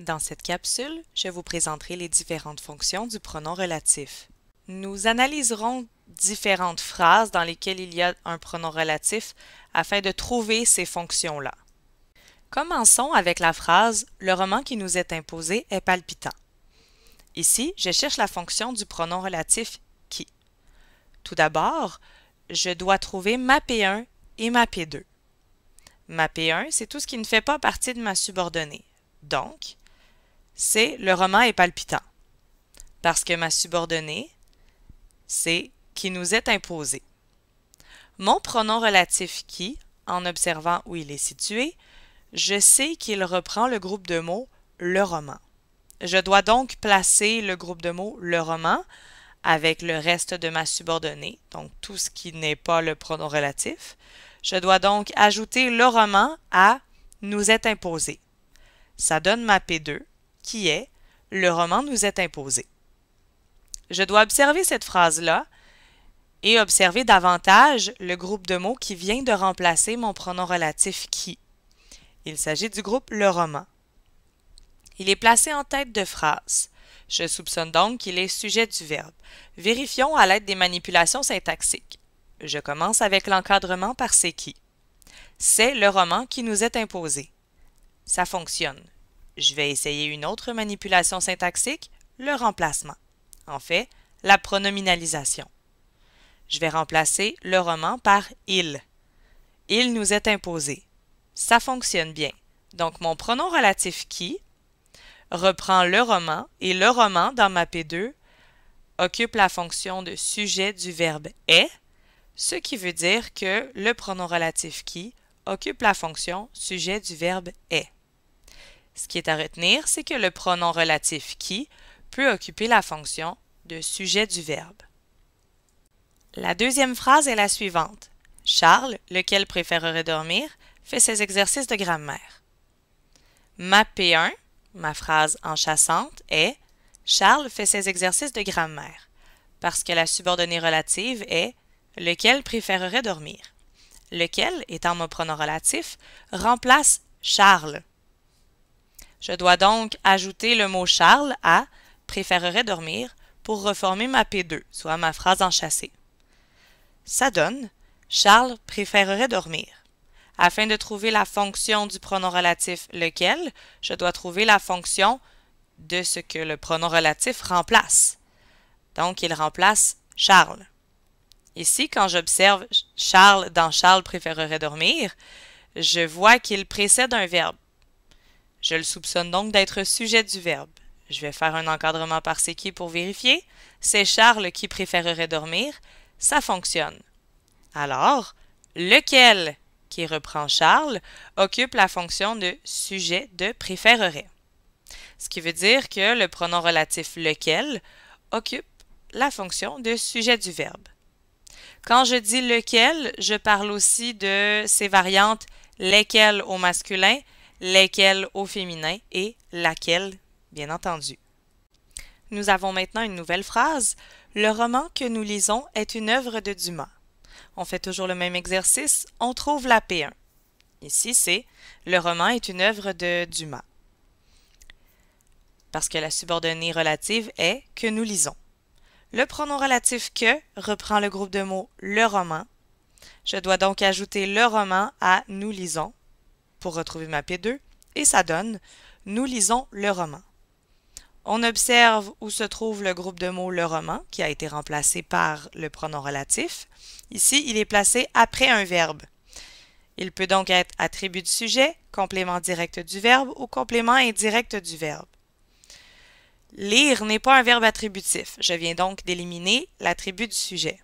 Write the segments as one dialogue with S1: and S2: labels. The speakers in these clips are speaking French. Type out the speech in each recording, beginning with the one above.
S1: Dans cette capsule, je vous présenterai les différentes fonctions du pronom relatif. Nous analyserons différentes phrases dans lesquelles il y a un pronom relatif afin de trouver ces fonctions-là. Commençons avec la phrase « Le roman qui nous est imposé est palpitant ». Ici, je cherche la fonction du pronom relatif « qui ». Tout d'abord, je dois trouver ma P1 et ma P2. Ma P1, c'est tout ce qui ne fait pas partie de ma subordonnée. Donc, c'est le roman est palpitant. Parce que ma subordonnée, c'est qui nous est imposé. Mon pronom relatif qui, en observant où il est situé, je sais qu'il reprend le groupe de mots le roman. Je dois donc placer le groupe de mots le roman avec le reste de ma subordonnée, donc tout ce qui n'est pas le pronom relatif. Je dois donc ajouter le roman à nous est imposé. Ça donne ma P2 qui est Le roman nous est imposé. Je dois observer cette phrase-là et observer davantage le groupe de mots qui vient de remplacer mon pronom relatif qui. Il s'agit du groupe le roman. Il est placé en tête de phrase. Je soupçonne donc qu'il est sujet du verbe. Vérifions à l'aide des manipulations syntaxiques. Je commence avec l'encadrement par c'est qui. C'est le roman qui nous est imposé. Ça fonctionne. Je vais essayer une autre manipulation syntaxique, le remplacement. En fait, la pronominalisation. Je vais remplacer le roman par il. Il nous est imposé. Ça fonctionne bien. Donc mon pronom relatif qui reprend le roman et le roman dans ma P2 occupe la fonction de sujet du verbe est, ce qui veut dire que le pronom relatif qui occupe la fonction sujet du verbe est. Ce qui est à retenir, c'est que le pronom relatif qui peut occuper la fonction de sujet du verbe. La deuxième phrase est la suivante. Charles, lequel préférerait dormir, fait ses exercices de grammaire. Ma P1, ma phrase enchassante, est Charles fait ses exercices de grammaire, parce que la subordonnée relative est lequel préférerait dormir. Lequel, étant mon pronom relatif, remplace Charles je dois donc ajouter le mot Charles à préférerait dormir pour reformer ma P2, soit ma phrase enchâssée. Ça donne Charles préférerait dormir. Afin de trouver la fonction du pronom relatif lequel, je dois trouver la fonction de ce que le pronom relatif remplace. Donc, il remplace Charles. Ici, quand j'observe Charles dans Charles préférerait dormir, je vois qu'il précède un verbe. Je le soupçonne donc d'être sujet du verbe. Je vais faire un encadrement par c'est qui pour vérifier. C'est Charles qui préférerait dormir. Ça fonctionne. Alors, lequel qui reprend Charles occupe la fonction de sujet de préférerait. Ce qui veut dire que le pronom relatif lequel occupe la fonction de sujet du verbe. Quand je dis lequel, je parle aussi de ces variantes lesquelles au masculin lesquels au féminin et laquelle, bien entendu. Nous avons maintenant une nouvelle phrase. Le roman que nous lisons est une œuvre de Dumas. On fait toujours le même exercice, on trouve la P1. Ici, c'est Le roman est une œuvre de Dumas. Parce que la subordonnée relative est que nous lisons. Le pronom relatif que reprend le groupe de mots le roman. Je dois donc ajouter le roman à nous lisons pour retrouver ma P2 et ça donne Nous lisons le roman. On observe où se trouve le groupe de mots le roman qui a été remplacé par le pronom relatif. Ici, il est placé après un verbe. Il peut donc être attribut du sujet, complément direct du verbe ou complément indirect du verbe. Lire n'est pas un verbe attributif. Je viens donc d'éliminer l'attribut du sujet.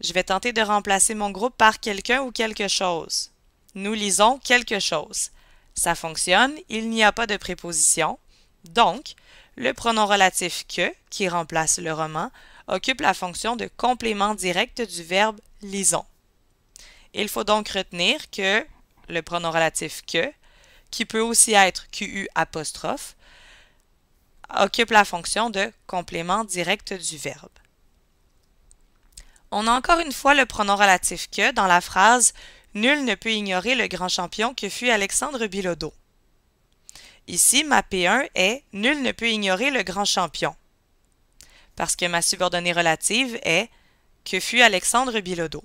S1: Je vais tenter de remplacer mon groupe par quelqu'un ou quelque chose. Nous lisons quelque chose. Ça fonctionne, il n'y a pas de préposition. Donc, le pronom relatif que, qui remplace le roman, occupe la fonction de complément direct du verbe lisons. Il faut donc retenir que le pronom relatif que, qui peut aussi être QU apostrophe, occupe la fonction de complément direct du verbe. On a encore une fois le pronom relatif que dans la phrase Nul ne peut ignorer le grand champion que fut Alexandre Bilodeau. Ici, ma P1 est Nul ne peut ignorer le grand champion. Parce que ma subordonnée relative est Que fut Alexandre Bilodeau.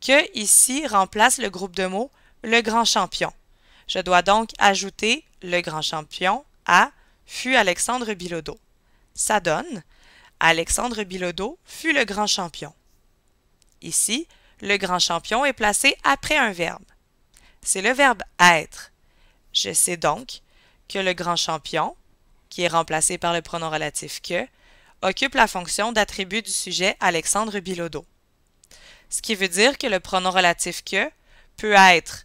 S1: Que ici remplace le groupe de mots le grand champion. Je dois donc ajouter le grand champion à fut Alexandre Bilodeau. Ça donne Alexandre Bilodeau fut le grand champion. Ici, le grand champion est placé après un verbe. C'est le verbe être. Je sais donc que le grand champion, qui est remplacé par le pronom relatif que, occupe la fonction d'attribut du sujet Alexandre Bilodeau. Ce qui veut dire que le pronom relatif que peut être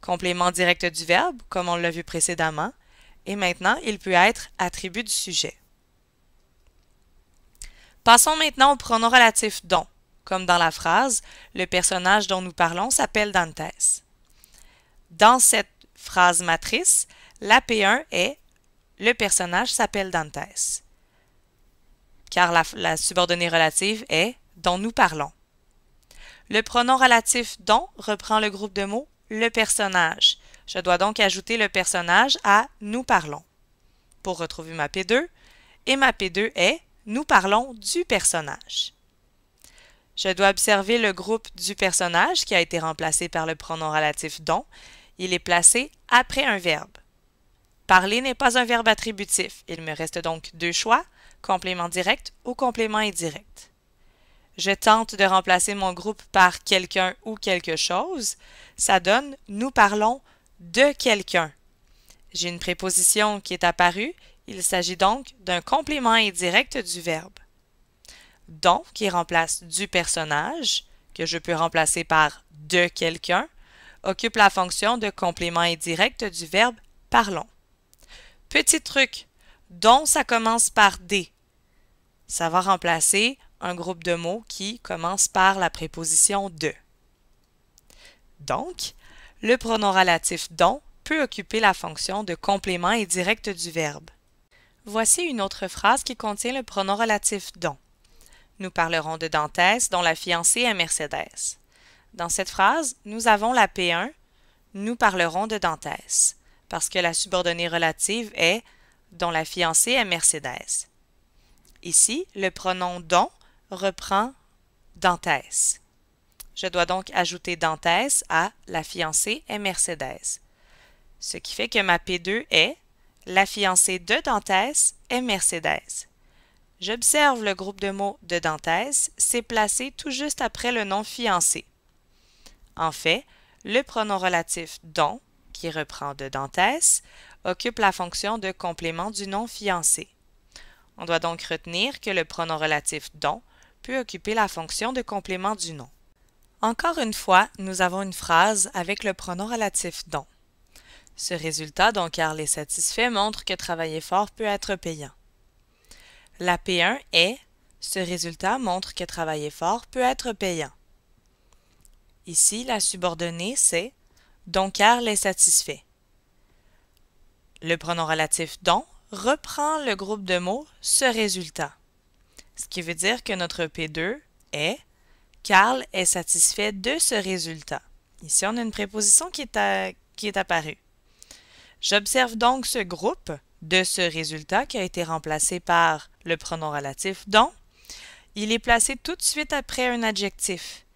S1: complément direct du verbe, comme on l'a vu précédemment, et maintenant il peut être attribut du sujet. Passons maintenant au pronom relatif dont. Comme dans la phrase, le personnage dont nous parlons s'appelle Dantes. Dans cette phrase matrice, la P1 est le personnage s'appelle Dantes, car la, la subordonnée relative est dont nous parlons. Le pronom relatif dont reprend le groupe de mots le personnage. Je dois donc ajouter le personnage à nous parlons pour retrouver ma P2 et ma P2 est nous parlons du personnage. Je dois observer le groupe du personnage qui a été remplacé par le pronom relatif dont. Il est placé après un verbe. Parler n'est pas un verbe attributif. Il me reste donc deux choix, complément direct ou complément indirect. Je tente de remplacer mon groupe par quelqu'un ou quelque chose. Ça donne nous parlons de quelqu'un. J'ai une préposition qui est apparue. Il s'agit donc d'un complément indirect du verbe don qui remplace du personnage, que je peux remplacer par de quelqu'un, occupe la fonction de complément indirect du verbe parlons. Petit truc, don ça commence par des. Ça va remplacer un groupe de mots qui commence par la préposition de. Donc, le pronom relatif don peut occuper la fonction de complément indirect du verbe. Voici une autre phrase qui contient le pronom relatif don. Nous parlerons de Dantès, dont la fiancée est Mercedes. » Dans cette phrase, nous avons la P1, nous parlerons de Dantès, parce que la subordonnée relative est dont la fiancée est Mercedes. » Ici, le pronom dont reprend Dantès. Je dois donc ajouter Dantès à la fiancée est Mercedes. » Ce qui fait que ma P2 est la fiancée de Dantès est Mercedes. » J'observe le groupe de mots de Dantès, s'est placé tout juste après le nom fiancé. En fait, le pronom relatif don » qui reprend de Dantès, occupe la fonction de complément du nom fiancé. On doit donc retenir que le pronom relatif don » peut occuper la fonction de complément du nom. Encore une fois, nous avons une phrase avec le pronom relatif don ». Ce résultat dont Carl est satisfait montre que travailler fort peut être payant. La P1 est Ce résultat montre que travailler fort peut être payant. Ici, la subordonnée, c'est Don Carl est satisfait. Le pronom relatif don reprend le groupe de mots ce résultat, ce qui veut dire que notre P2 est Carl est satisfait de ce résultat. Ici, on a une préposition qui est, qui est apparue. J'observe donc ce groupe de ce résultat qui a été remplacé par le pronom relatif dont il est placé tout de suite après un adjectif.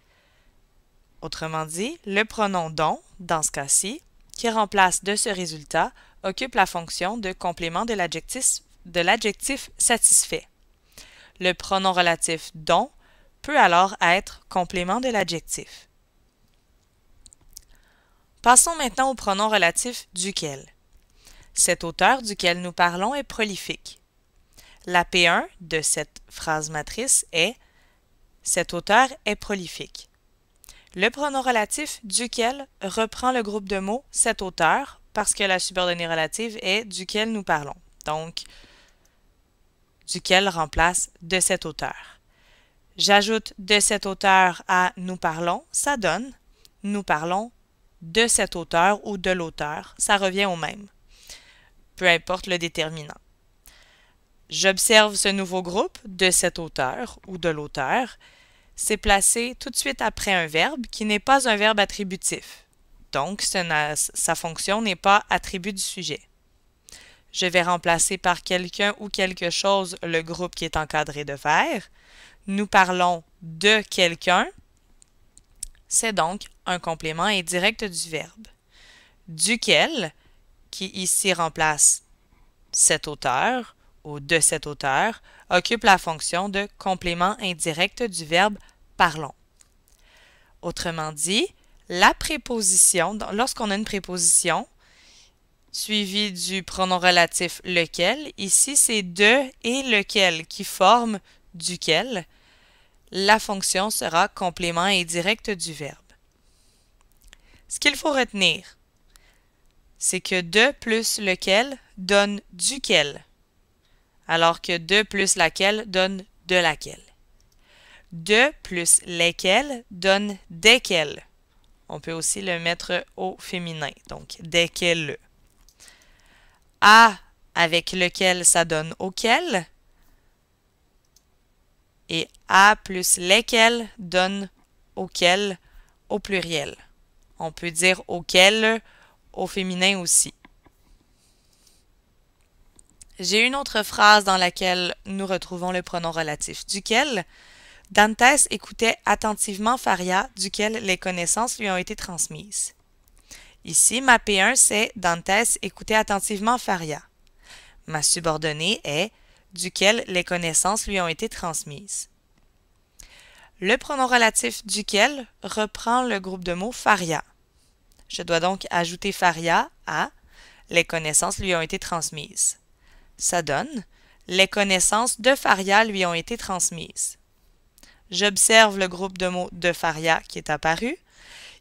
S1: Autrement dit, le pronom dont, dans ce cas-ci, qui remplace de ce résultat, occupe la fonction de complément de l'adjectif satisfait. Le pronom relatif dont peut alors être complément de l'adjectif. Passons maintenant au pronom relatif duquel. Cet auteur duquel nous parlons est prolifique. La P1 de cette phrase matrice est Cet auteur est prolifique. Le pronom relatif duquel reprend le groupe de mots cet auteur parce que la subordonnée relative est duquel nous parlons. Donc, duquel remplace de cet auteur. J'ajoute de cet auteur à nous parlons, ça donne nous parlons de cet auteur ou de l'auteur, ça revient au même peu importe le déterminant. J'observe ce nouveau groupe de cet auteur ou de l'auteur. C'est placé tout de suite après un verbe qui n'est pas un verbe attributif. Donc, sa fonction n'est pas attribut du sujet. Je vais remplacer par quelqu'un ou quelque chose le groupe qui est encadré de verbe. Nous parlons de quelqu'un. C'est donc un complément indirect du verbe. Duquel, qui ici remplace cet auteur ou de cet auteur, occupe la fonction de complément indirect du verbe parlons. Autrement dit, la préposition, lorsqu'on a une préposition suivie du pronom relatif lequel, ici c'est de et lequel qui forment duquel, la fonction sera complément indirect du verbe. Ce qu'il faut retenir, c'est que de plus lequel donne duquel, alors que de plus laquelle donne de laquelle. De plus lesquels donne desquels. On peut aussi le mettre au féminin, donc desquels. a avec lequel ça donne auquel. Et a plus lesquels donne auquel au pluriel. On peut dire auquel au féminin aussi. J'ai une autre phrase dans laquelle nous retrouvons le pronom relatif, duquel Dantès écoutait attentivement Faria, duquel les connaissances lui ont été transmises. Ici, ma P1, c'est Dantès écoutait attentivement Faria. Ma subordonnée est duquel les connaissances lui ont été transmises. Le pronom relatif duquel reprend le groupe de mots Faria. Je dois donc ajouter Faria à les connaissances lui ont été transmises. Ça donne les connaissances de Faria lui ont été transmises. J'observe le groupe de mots de Faria qui est apparu.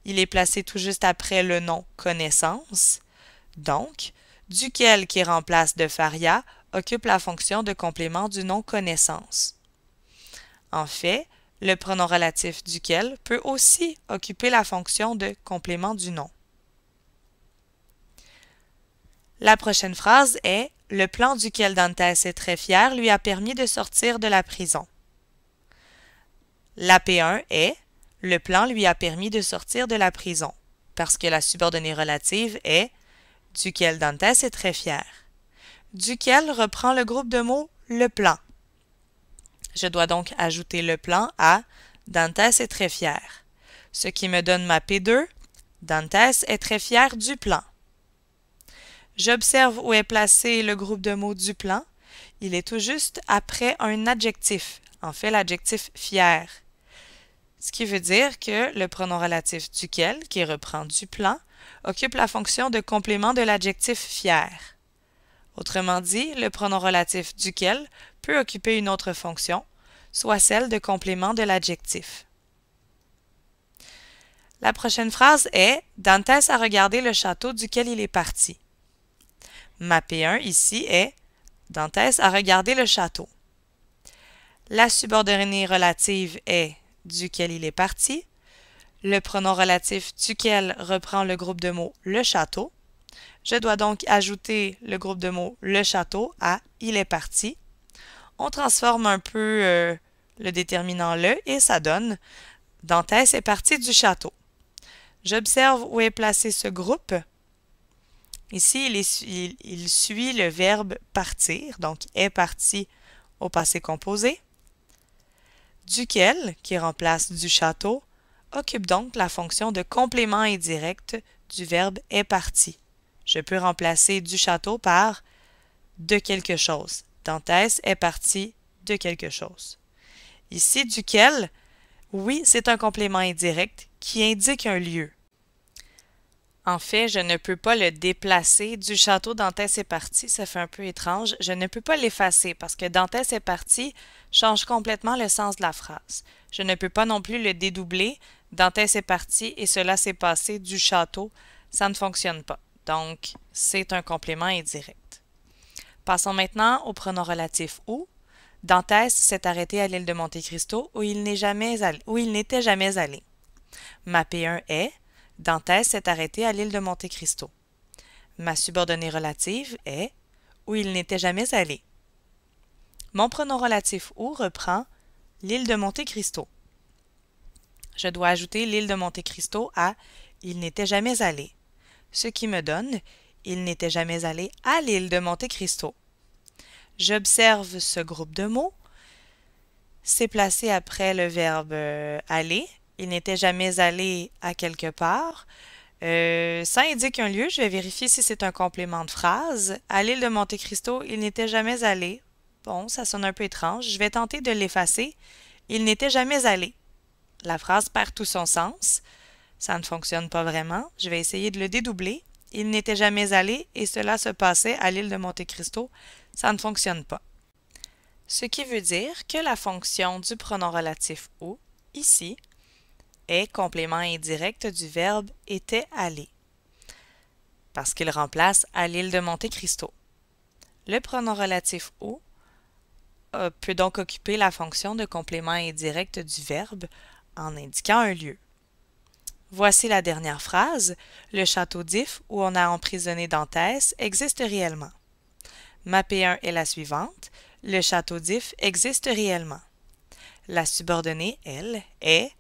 S1: Il est placé tout juste après le nom connaissance. Donc, duquel qui remplace de Faria occupe la fonction de complément du nom connaissance. En fait, le pronom relatif duquel peut aussi occuper la fonction de complément du nom. La prochaine phrase est Le plan duquel Dantes est très fier lui a permis de sortir de la prison. La P1 est Le plan lui a permis de sortir de la prison, parce que la subordonnée relative est duquel dantès est très fier. Duquel reprend le groupe de mots le plan. Je dois donc ajouter le plan à Dantes est très fier, ce qui me donne ma P2, Dantes est très fier du plan. J'observe où est placé le groupe de mots du plan. Il est tout juste après un adjectif, en fait l'adjectif fier. Ce qui veut dire que le pronom relatif duquel, qui reprend du plan, occupe la fonction de complément de l'adjectif fier. Autrement dit, le pronom relatif duquel peut occuper une autre fonction, soit celle de complément de l'adjectif. La prochaine phrase est Dantes a regardé le château duquel il est parti. Ma P1 ici est Dantès a regardé le château. La subordonnée relative est duquel il est parti. Le pronom relatif duquel reprend le groupe de mots le château. Je dois donc ajouter le groupe de mots le château à il est parti. On transforme un peu euh, le déterminant le et ça donne Dantès est parti du château. J'observe où est placé ce groupe Ici, il, suit le verbe partir, donc est parti au passé composé, duquel, qui remplace du château, occupe donc la fonction de complément indirect du verbe est parti. Je peux remplacer du château par de quelque chose. Dantès est parti de quelque chose. Ici, duquel, oui, c'est un complément indirect qui indique un lieu. En fait, je ne peux pas le déplacer. Du château Dantès est parti, ça fait un peu étrange. Je ne peux pas l'effacer parce que Dantès est parti change complètement le sens de la phrase. Je ne peux pas non plus le dédoubler. Dantès est parti et cela s'est passé du château. Ça ne fonctionne pas. Donc, c'est un complément indirect. Passons maintenant au pronom relatif où ».« Dantès s'est arrêté à l'île de Monte-Cristo où il n'était jamais, jamais allé. p 1 est. Dantès s'est arrêté à l'île de Monte Cristo. Ma subordonnée relative est où il n'était jamais allé. Mon pronom relatif où » reprend l'île de Monte Cristo. Je dois ajouter l'île de Monte Cristo à il n'était jamais allé, ce qui me donne il n'était jamais allé à l'île de Monte Cristo. J'observe ce groupe de mots. C'est placé après le verbe euh, aller il n'était jamais allé à quelque part. ça euh, indique un lieu, je vais vérifier si c'est un complément de phrase. À l'île de Monte Cristo, il n'était jamais allé. Bon, ça sonne un peu étrange. Je vais tenter de l'effacer. Il n'était jamais allé. La phrase perd tout son sens. Ça ne fonctionne pas vraiment. Je vais essayer de le dédoubler. Il n'était jamais allé et cela se passait à l'île de Monte Cristo. Ça ne fonctionne pas. Ce qui veut dire que la fonction du pronom relatif ou, ici, est complément indirect du verbe était allé, parce qu'il remplace à l'île de Monte Cristo. Le pronom relatif au euh, peut donc occuper la fonction de complément indirect du verbe en indiquant un lieu. Voici la dernière phrase. Le château d'If où on a emprisonné Dantès existe réellement. Ma 1 est la suivante. Le château d'If existe réellement. La subordonnée, elle, est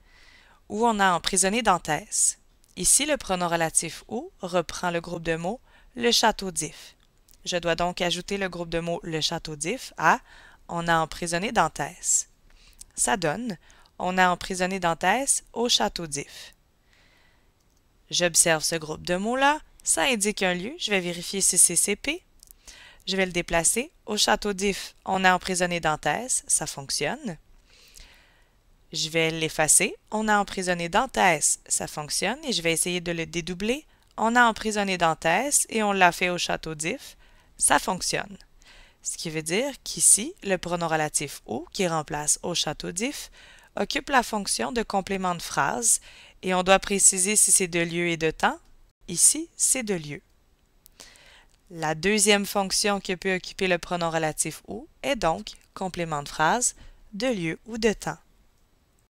S1: où on a emprisonné Dantès. Ici, le pronom relatif « ou » reprend le groupe de mots « le château d'If ». Je dois donc ajouter le groupe de mots « le château d'If » à « on a emprisonné Dantès ». Ça donne « on a emprisonné Dantès au château d'If ». J'observe ce groupe de mots-là, ça indique un lieu, je vais vérifier si c'est CP. Je vais le déplacer au château d'If, on a emprisonné Dantès, ça fonctionne. Je vais l'effacer. On a emprisonné Dantès. Ça fonctionne et je vais essayer de le dédoubler. On a emprisonné Dantès et on l'a fait au château d'If. Ça fonctionne. Ce qui veut dire qu'ici, le pronom relatif ou qui remplace au château d'If occupe la fonction de complément de phrase et on doit préciser si c'est de lieu et de temps. Ici, c'est de lieu. La deuxième fonction que peut occuper le pronom relatif ou est donc complément de phrase, de lieu ou de temps.